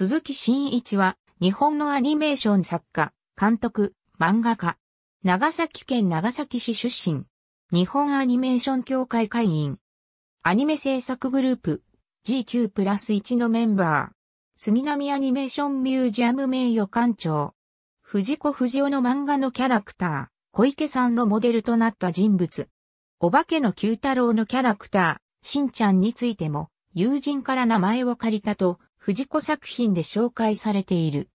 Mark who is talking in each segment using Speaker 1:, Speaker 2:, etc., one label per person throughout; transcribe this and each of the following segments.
Speaker 1: 鈴木真一は、日本のアニメーション作家、監督、漫画家。長崎県長崎市出身。日本アニメーション協会会員。アニメ制作グループ、GQ プラス1のメンバー。杉並アニメーションミュージアム名誉館長。藤子不二雄の漫画のキャラクター、小池さんのモデルとなった人物。お化けの九太郎のキャラクター、しんちゃんについても、友人から名前を借りたと、藤子作品で紹介されている。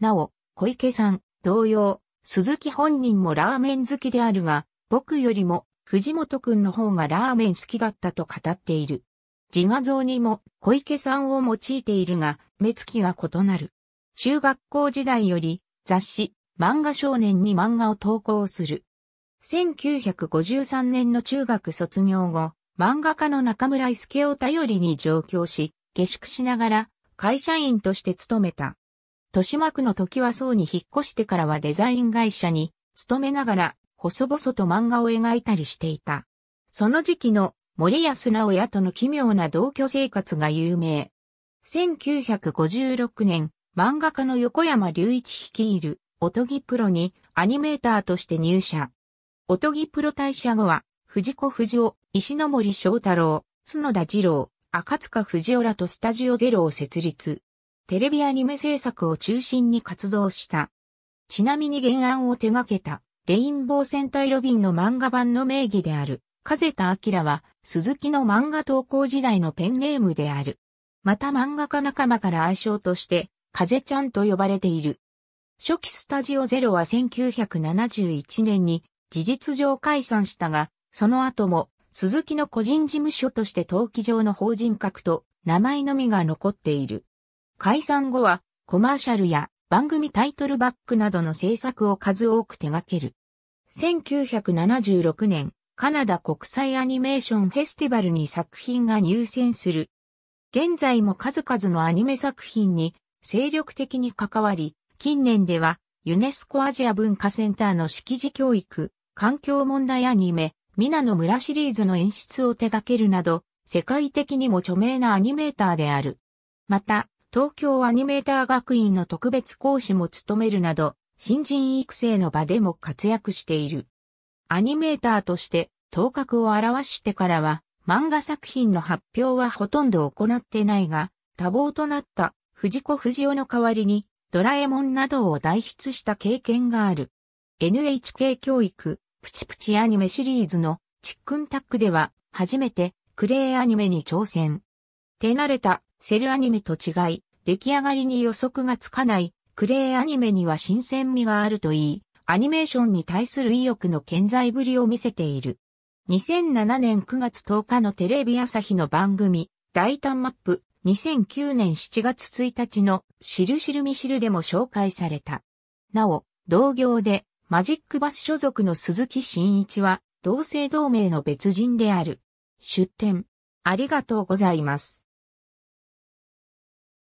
Speaker 1: なお、小池さん、同様、鈴木本人もラーメン好きであるが、僕よりも藤本くんの方がラーメン好きだったと語っている。自画像にも小池さんを用いているが、目つきが異なる。中学校時代より雑誌、漫画少年に漫画を投稿する。1953年の中学卒業後、漫画家の中村伊助を頼りに上京し、下宿しながら会社員として勤めた。豊島区の時はそうに引っ越してからはデザイン会社に勤めながら細々と漫画を描いたりしていた。その時期の森安直也との奇妙な同居生活が有名。1956年、漫画家の横山隆一率いる、おとぎプロにアニメーターとして入社。おとぎプロ退社後は、藤子不二雄、石森章太郎、角田二郎、赤塚不二夫らとスタジオゼロを設立。テレビアニメ制作を中心に活動した。ちなみに原案を手掛けた、レインボー戦隊ロビンの漫画版の名義である、風田明は、鈴木の漫画投稿時代のペンネームである。また漫画家仲間から愛称として、風ちゃんと呼ばれている。初期スタジオゼロは1971年に事実上解散したが、その後も鈴木の個人事務所として登記上の法人格と名前のみが残っている。解散後はコマーシャルや番組タイトルバックなどの制作を数多く手掛ける。1976年、カナダ国際アニメーションフェスティバルに作品が入選する。現在も数々のアニメ作品に精力的に関わり、近年ではユネスコアジア文化センターの識字教育、環境問題アニメ、ミナの村シリーズの演出を手掛けるなど、世界的にも著名なアニメーターである。また、東京アニメーター学院の特別講師も務めるなど、新人育成の場でも活躍している。アニメーターとして頭角を現してからは、漫画作品の発表はほとんど行ってないが、多忙となった藤子不二雄の代わりに、ドラえもんなどを代筆した経験がある。NHK 教育、プチプチアニメシリーズのチックンタックでは初めてクレイアニメに挑戦。手慣れたセルアニメと違い、出来上がりに予測がつかないクレイアニメには新鮮味があるといい、アニメーションに対する意欲の健在ぶりを見せている。2007年9月10日のテレビ朝日の番組、大胆マップ、2009年7月1日の、しるしるみしるでも紹介された。なお、同業で、マジックバス所属の鈴木真一は、同姓同名の別人である。出展。ありがとうございます。